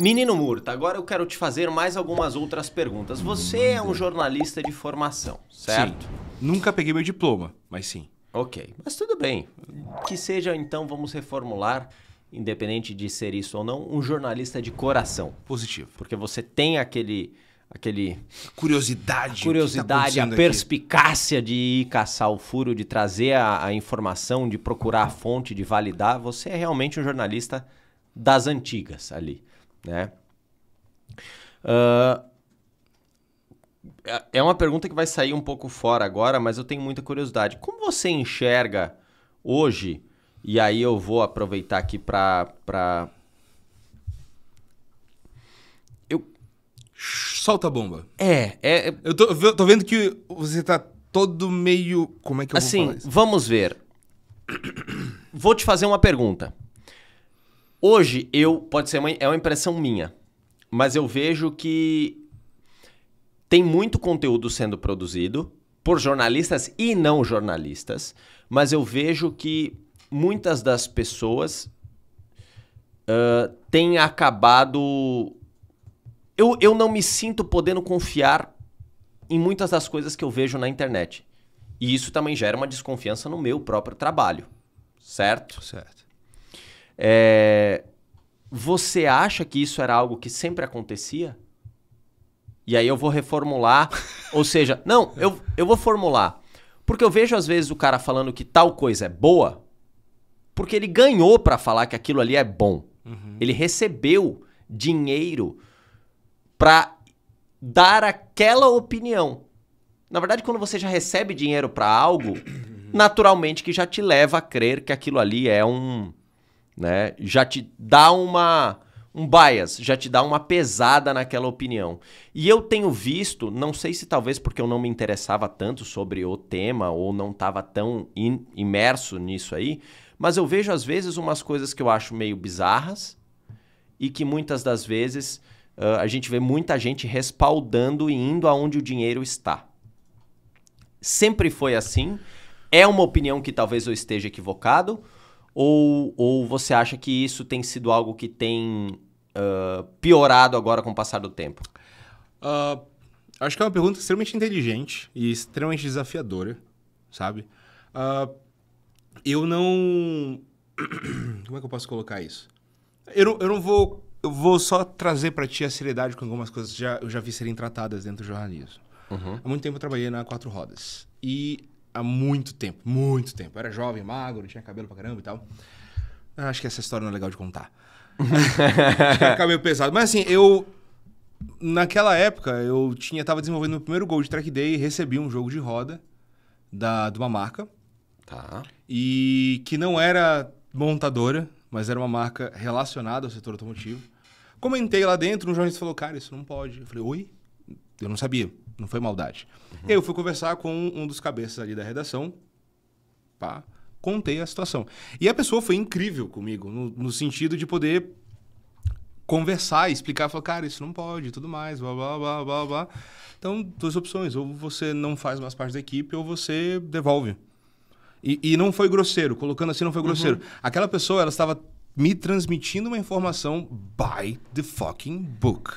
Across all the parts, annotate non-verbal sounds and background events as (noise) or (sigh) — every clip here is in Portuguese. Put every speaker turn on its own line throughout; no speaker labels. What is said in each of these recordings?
Menino Murta, agora eu quero te fazer mais algumas outras perguntas. Você é um jornalista de formação, certo? Sim. Nunca peguei meu diploma, mas sim. Ok, mas tudo bem. Que seja então, vamos reformular, independente de ser isso ou não, um jornalista de coração. Positivo. Porque você tem aquele aquele curiosidade,
tá a curiosidade, tá a
perspicácia aqui? de ir caçar o furo, de trazer a, a, informação, de procurar a fonte, de validar. Você é realmente um jornalista das antigas ali né? Uh, é uma pergunta que vai sair um pouco fora agora, mas eu tenho muita curiosidade. Como você enxerga hoje, e aí eu vou aproveitar aqui para. Pra... Eu. Solta a bomba. É, é, é. Eu tô, eu tô vendo que você tá todo meio. Como é que eu assim, vou falar isso? Vamos ver. vou te fazer uma pergunta. Hoje eu, pode ser uma, é uma impressão minha, mas eu vejo que tem muito conteúdo sendo produzido por jornalistas e não jornalistas, mas eu vejo que muitas das pessoas uh, têm acabado. Eu, eu não me sinto podendo confiar em muitas das coisas que eu vejo na internet. E isso também gera uma desconfiança no meu próprio trabalho, certo? Certo. É, você acha que isso era algo que sempre acontecia? E aí eu vou reformular. (laughs) ou seja, não, eu, eu vou formular. Porque eu vejo às vezes o cara falando que tal coisa é boa, porque ele ganhou para falar que aquilo ali é bom. Uhum. Ele recebeu dinheiro para dar aquela opinião. Na verdade, quando você já recebe dinheiro para algo, (coughs) naturalmente que já te leva a crer que aquilo ali é um né? Já te dá uma um bias, já te dá uma pesada naquela opinião. E eu tenho visto, não sei se talvez porque eu não me interessava tanto sobre o tema ou não estava tão in, imerso nisso aí, mas eu vejo às vezes umas coisas que eu acho meio bizarras e que muitas das vezes uh, a gente vê muita gente respaldando e indo aonde o dinheiro está. Sempre foi assim. É uma opinião que talvez eu esteja equivocado ou, ou você acha que isso tem sido algo que tem uh, piorado agora com o passar do tempo?
Uh, acho que é uma pergunta extremamente inteligente e extremamente desafiadora, sabe? Uh, eu não. (clears throat) Como é que eu posso colocar isso? Eu não, eu não vou. Eu vou só trazer para ti a seriedade com algumas coisas que já, eu já vi serem tratadas dentro do jornalismo. Uhum. Há muito tempo eu trabalhei na Quatro Rodas. E há muito tempo, muito tempo. Eu era jovem, magro, tinha cabelo pra caramba e tal. Eu ah, acho que essa história não é legal de contar. acho que é meio pesado. Mas assim, eu. Naquela época, eu tinha tava desenvolvendo meu primeiro gol de track day e recebi um jogo de roda da, de uma marca. Tá. E que não era montadora, mas era uma marca relacionada ao setor automotivo. Comentei lá dentro, um jornalista falou, cara, isso não pode. Eu falei, oi? Eu não sabia, não foi maldade. Uhum. Eu fui conversar com um dos cabeças ali da redação, pá, contei a situação. E a pessoa foi incrível comigo, no, no sentido de poder conversar, explicar, falar, cara, isso não pode, tudo mais, blá, blá, blá, blá, blá. Então, duas opções, ou você não faz mais parte da equipe, ou você devolve. E, e não foi grosseiro, colocando assim, não foi uhum. grosseiro. Uhum. Aquela pessoa, ela estava me transmitindo uma informação by the fucking book.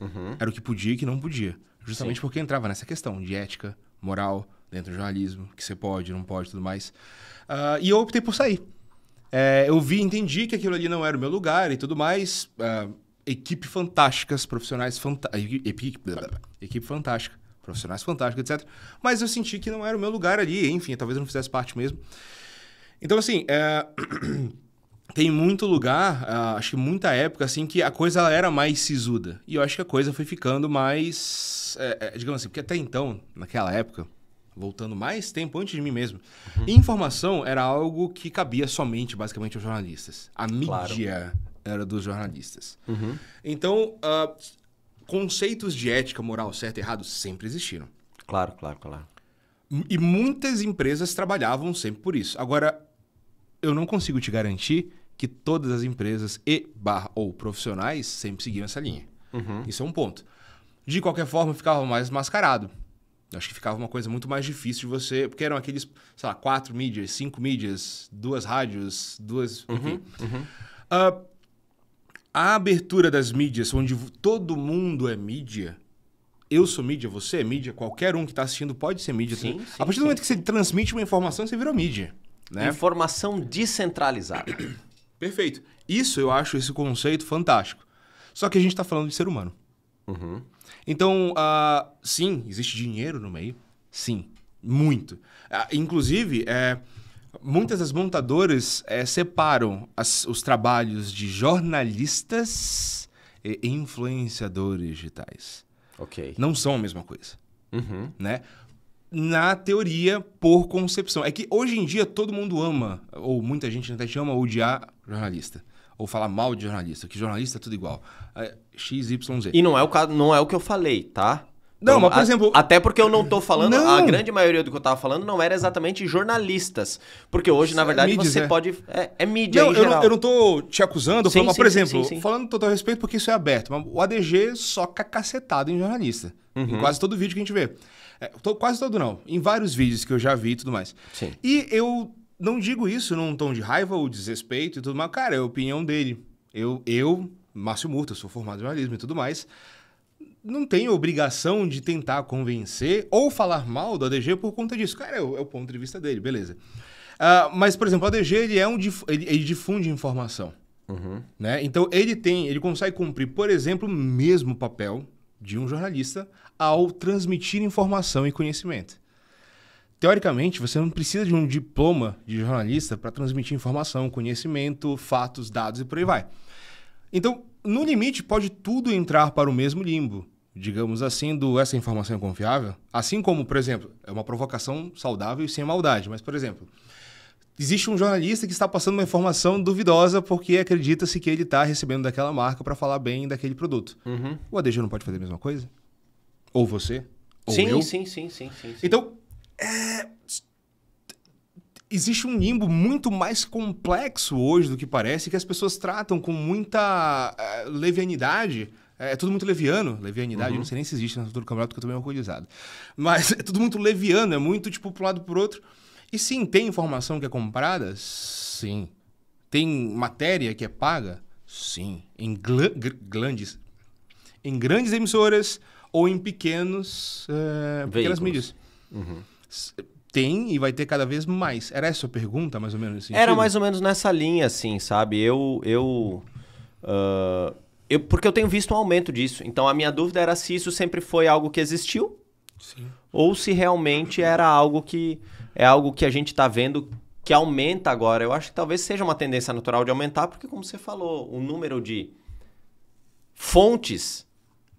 Uhum. Era o que podia e que não podia. Justamente Sim. porque entrava nessa questão de ética, moral, dentro do jornalismo, que você pode, não pode tudo mais. Uh, e eu optei por sair. É, eu vi, entendi que aquilo ali não era o meu lugar e tudo mais. Uh, equipe fantásticas, profissionais fantásticos. Equipe, equipe fantástica, profissionais fantásticos, etc. Mas eu senti que não era o meu lugar ali, enfim, talvez eu não fizesse parte mesmo. Então, assim. É, (clears throat) tem muito lugar, ah, acho que muita época, assim, que a coisa ela era mais sisuda. E eu acho que a coisa foi ficando mais. É, é, digamos assim, porque até então, naquela época, voltando mais tempo antes de mim mesmo, uhum. informação era algo que cabia somente, basicamente, aos jornalistas. A mídia claro. era dos jornalistas. Uhum. Então, uh, conceitos de ética, moral, certo e errado sempre existiram. Claro, claro, claro. E muitas empresas trabalhavam sempre por isso. Agora, eu não consigo te garantir que todas as empresas e bar ou profissionais sempre seguiam essa linha. Uhum. Isso é um ponto. De qualquer forma, ficava mais mascarado. Acho que ficava uma coisa muito mais difícil de você. Porque eram aqueles, sei lá, quatro mídias, cinco mídias, duas rádios, duas. Uhum, enfim. Uhum. Uh, a abertura das mídias, onde todo mundo é mídia. Eu sou mídia, você é mídia, qualquer um que está assistindo pode ser mídia. Sim, sim a partir do momento que você transmite uma informação, você virou mídia. Né? Informação descentralizada. Perfeito. Isso eu acho esse conceito fantástico. Só que a gente está falando de ser humano. Uhum. Então, uh, sim, existe dinheiro no meio. Sim, muito. Uh, inclusive, é, muitas das montadoras é, separam as, os trabalhos de jornalistas e influenciadores digitais. Ok. Não são a mesma coisa. Uhum. Né? na teoria por concepção. É que hoje em dia todo mundo ama, ou muita gente até chama ama odiar jornalista. Ou falar mal de jornalista, que jornalista é tudo igual. É, X, Y, Z. E
não é o, caso, não é o que eu falei, tá? Não, então, mas por a, exemplo. Até porque eu não tô falando, não. a grande maioria do que eu tava falando não era exatamente jornalistas. Porque hoje, na é verdade, é você é. pode. É, é mídia. Não, eu, geral. Não, eu não
tô te acusando, sim, falando, sim, mas, por exemplo, sim, falando total respeito, porque isso é aberto. o ADG soca cacetado em jornalista. Uhum. Em quase todo vídeo que a gente vê. É, tô, quase todo não. Em vários vídeos que eu já vi e tudo mais. Sim. E eu não digo isso num tom de raiva ou desrespeito e tudo mais. Cara, é a opinião dele. Eu, eu Márcio Murta, sou formado em jornalismo e tudo mais. Não tenho obrigação de tentar convencer ou falar mal do ADG por conta disso. Cara, é o, é o ponto de vista dele, beleza. Uh, mas, por exemplo, o ADG ele é um dif... ele, ele difunde informação. Uhum. Né? Então ele tem, ele consegue cumprir, por exemplo, o mesmo papel de um jornalista ao transmitir informação e conhecimento. Teoricamente, você não precisa de um diploma de jornalista para transmitir informação, conhecimento, fatos, dados e por aí vai. Então, no limite, pode tudo entrar para o mesmo limbo, digamos assim, do essa informação é confiável. Assim como, por exemplo, é uma provocação saudável e sem maldade, mas, por exemplo, existe um jornalista que está passando uma informação duvidosa porque acredita-se que ele está recebendo daquela marca para falar bem daquele produto. Uhum. O ADG não pode fazer a mesma coisa? Ou você? Ou sim, eu? Sim, sim, sim, sim, sim. Então, é... existe um limbo muito mais complexo hoje do que parece que as pessoas tratam com muita é, levianidade. É, é tudo muito leviano, levianidade, uhum. não sei nem se existe na cultura do campeonato, porque eu tô meio alcoolizado. Mas (laughs) é tudo muito leviano, é muito tipo pro lado pro outro. E sim, tem informação que é comprada? Sim. Tem matéria que é paga? Sim. Em grandes, em grandes emissoras ou em pequenos, uh, pequenas mídias. Uhum. Tem e vai ter cada vez mais. Era essa a pergunta, mais ou menos? Era mais
ou menos nessa linha, assim, sabe? Eu. eu uh... Eu, porque eu tenho visto um aumento disso. Então a minha dúvida era se isso sempre foi algo que existiu Sim. ou se realmente era algo que é algo que a gente está vendo que aumenta agora. Eu acho que talvez seja uma tendência natural de aumentar, porque, como você falou, o número de fontes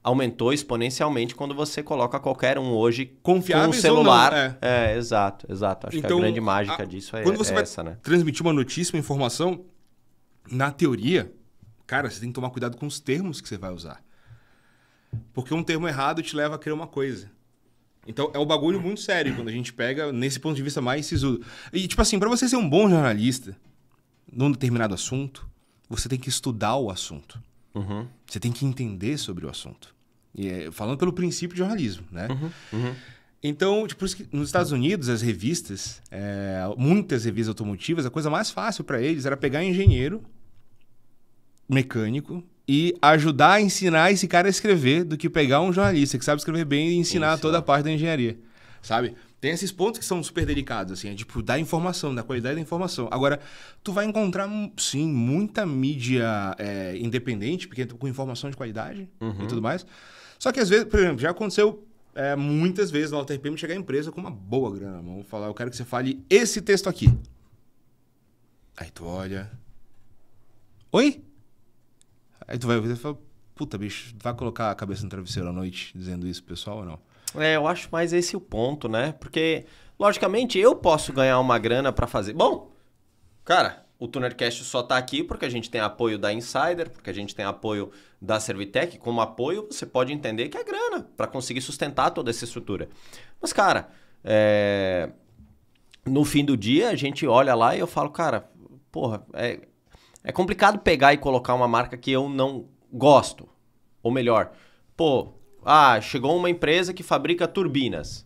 aumentou exponencialmente quando você coloca qualquer um hoje Confiáveis com um celular. Não, é. é. exato, exato. Acho então, que a então, grande mágica a... disso é, quando você é vai essa, né?
Transmitir uma notícia, uma informação, na teoria, cara, você tem que tomar cuidado com os termos que você vai usar. Porque um termo errado te leva a criar uma coisa. Então é um bagulho muito sério quando a gente pega nesse ponto de vista mais sisudo. E, tipo assim, para você ser um bom jornalista num determinado assunto, você tem que estudar o assunto. Uhum. Você tem que entender sobre o assunto. E é, falando pelo princípio de jornalismo, né? Uhum. Uhum. Então, tipo, nos Estados Unidos, as revistas, é, muitas revistas automotivas, a coisa mais fácil para eles era pegar engenheiro, mecânico, e ajudar a ensinar esse cara a escrever do que pegar um jornalista que sabe escrever bem e ensinar Isso. toda a parte da engenharia, sabe? Tem esses pontos que são super delicados, assim, é tipo da informação, da qualidade da informação. Agora, tu vai encontrar, hum, sim, muita mídia é, independente, porque com informação de qualidade uhum. e tudo mais. Só que às vezes, por exemplo, já aconteceu é, muitas vezes no Alter PM chegar a empresa com uma boa grana vamos falar, eu quero que você fale esse texto aqui. Aí tu olha. Oi? Aí tu vai ouvir e fala, puta, bicho, vai colocar a cabeça no travesseiro à noite dizendo isso pessoal ou não?
É, eu acho mais esse o ponto, né? Porque, logicamente, eu posso ganhar uma grana para fazer. Bom, cara, o Tunercast só tá aqui porque a gente tem apoio da Insider, porque a gente tem apoio da Servitec. Como apoio, você pode entender que é grana para conseguir sustentar toda essa estrutura. Mas, cara, é... no fim do dia, a gente olha lá e eu falo, cara, porra, é... É complicado pegar e colocar uma marca que eu não gosto. Ou melhor, pô, ah, chegou uma empresa que fabrica turbinas.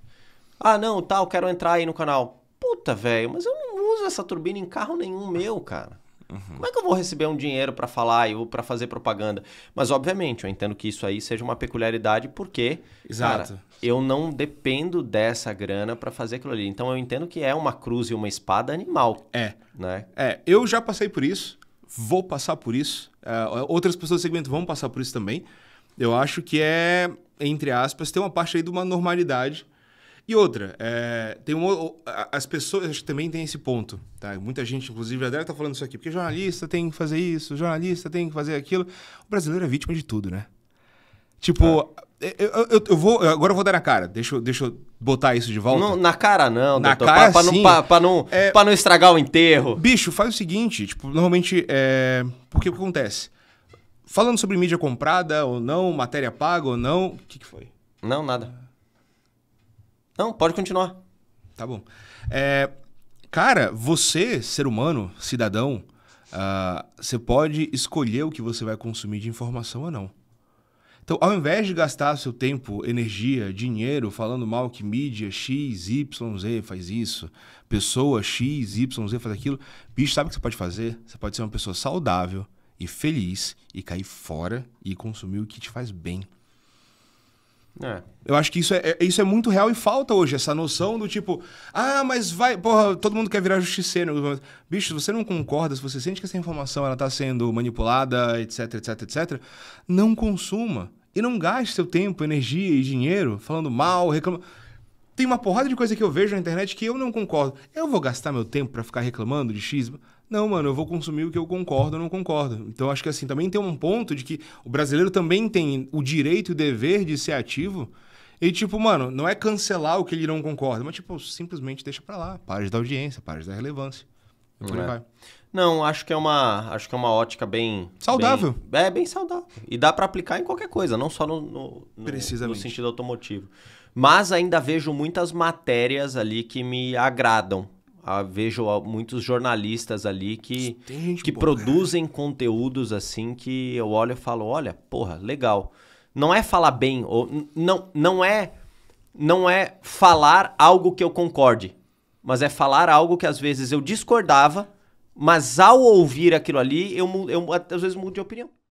Ah, não, tal, tá, quero entrar aí no canal. Puta, velho, mas eu não uso essa turbina em carro nenhum meu, cara. Uhum. Como é que eu vou receber um dinheiro para falar ou para fazer propaganda? Mas obviamente, eu entendo que isso aí seja uma peculiaridade porque, Exato. cara, eu não dependo dessa grana para fazer aquilo ali. Então eu entendo que é uma cruz e uma espada animal. É. Né? É, eu já passei por isso vou passar por isso. Uh, outras pessoas do segmento vão
passar por isso também. Eu acho que é, entre aspas, tem uma parte aí de uma normalidade. E outra, é, tem uma, as pessoas acho que também tem esse ponto. Tá? Muita gente, inclusive, já deve estar tá falando isso aqui, porque jornalista tem que fazer isso, jornalista tem que fazer aquilo. O brasileiro é vítima de tudo, né? Tipo, ah. É, eu, eu, eu, vou, agora eu vou dar na cara. Deixa, deixa eu botar isso de volta. Não, na cara não, na doutor. Cara, pra, pra sim. Não, pra,
pra não, é... pra não estragar o enterro.
Bicho, faz o seguinte. Tipo, normalmente, é... porque o que acontece? Falando sobre mídia comprada ou não, matéria paga ou não... O que, que foi? Não, nada. Não, pode continuar. Tá bom. É... Cara, você, ser humano, cidadão, uh, você pode escolher o que você vai consumir de informação ou não. Então, ao invés de gastar seu tempo, energia, dinheiro falando mal que mídia X, Y, Z faz isso, pessoa X, Y, Z faz aquilo, bicho, sabe o que você pode fazer? Você pode ser uma pessoa saudável e feliz e cair fora e consumir o que te faz bem. É. Eu acho que isso é, é, isso é muito real e falta hoje, essa noção do tipo, ah, mas vai, porra, todo mundo quer virar justiceiro. Bicho, você não concorda, se você sente que essa informação ela tá sendo manipulada, etc, etc, etc, não consuma. E não gaste seu tempo, energia e dinheiro falando mal, reclamando. Tem uma porrada de coisa que eu vejo na internet que eu não concordo. Eu vou gastar meu tempo para ficar reclamando de X? Não, mano, eu vou consumir o que eu concordo ou não concordo. Então, acho que assim, também tem um ponto de que o brasileiro também tem o direito e o dever de ser ativo. E, tipo, mano, não é cancelar o que ele não concorda, mas, tipo, simplesmente deixa pra lá.
Para de dar audiência, para de dar relevância. E por é. vai. Não, acho que é uma, acho que é uma ótica bem saudável. Bem, é bem saudável e dá para aplicar em qualquer coisa, não só no, no, no, no sentido automotivo. Mas ainda vejo muitas matérias ali que me agradam, vejo muitos jornalistas ali que, que né? produzem conteúdos assim que eu olho e falo, olha, porra, legal. Não é falar bem, ou não, não é não é falar algo que eu concorde, mas é falar algo que às vezes eu discordava, mas ao ouvir aquilo ali, eu, eu às vezes mudo de opinião.